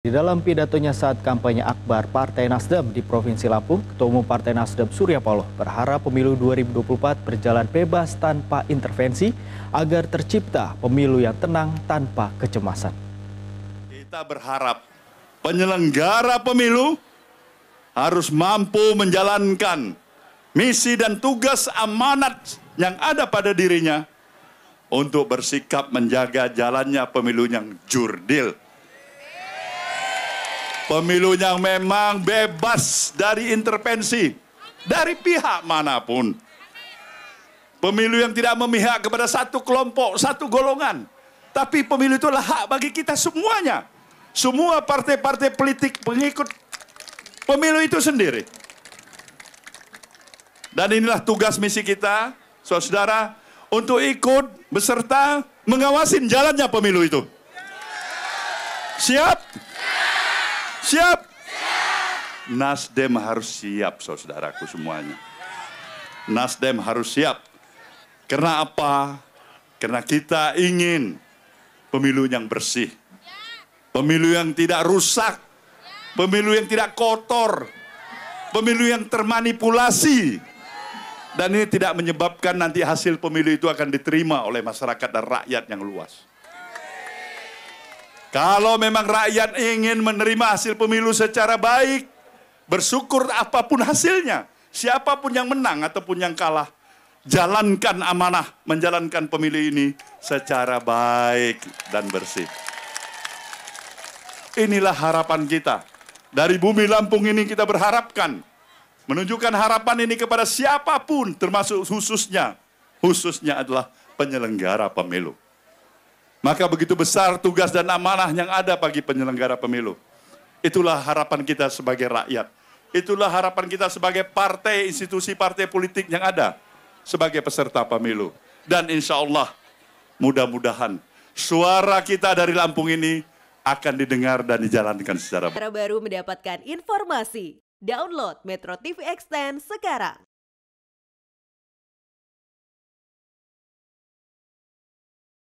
Di dalam pidatonya saat kampanye Akbar Partai Nasdem di Provinsi Lampung, Ketua Umum Partai Nasdem Surya Paloh berharap pemilu 2024 berjalan bebas tanpa intervensi agar tercipta pemilu yang tenang tanpa kecemasan. Kita berharap penyelenggara pemilu harus mampu menjalankan misi dan tugas amanat yang ada pada dirinya untuk bersikap menjaga jalannya pemilu yang jurdil. Pemilu yang memang bebas dari intervensi dari pihak manapun. Pemilu yang tidak memihak kepada satu kelompok, satu golongan. Tapi pemilu itulah hak bagi kita semuanya. Semua partai-partai politik pengikut pemilu itu sendiri. Dan inilah tugas misi kita, saudara, untuk ikut beserta mengawasi jalannya pemilu itu. Siap? Siap? Nasdem harus siap, saudaraku semuanya. Nasdem harus siap. Karena apa? Karena kita ingin pemilu yang bersih. Pemilu yang tidak rusak. Pemilu yang tidak kotor. Pemilu yang termanipulasi. Dan ini tidak menyebabkan nanti hasil pemilu itu akan diterima oleh masyarakat dan rakyat yang luas. Kalau memang rakyat ingin menerima hasil pemilu secara baik, bersyukur apapun hasilnya, siapapun yang menang ataupun yang kalah, jalankan amanah, menjalankan pemilu ini secara baik dan bersih. Inilah harapan kita. Dari bumi Lampung ini kita berharapkan menunjukkan harapan ini kepada siapapun termasuk khususnya khususnya adalah penyelenggara pemilu. Maka begitu besar tugas dan amanah yang ada bagi penyelenggara pemilu. Itulah harapan kita sebagai rakyat. Itulah harapan kita sebagai partai, institusi partai politik yang ada sebagai peserta pemilu. Dan insya Allah mudah-mudahan suara kita dari Lampung ini akan didengar dan dijalankan secara baru mendapatkan informasi. Download Metro TV Extend sekarang.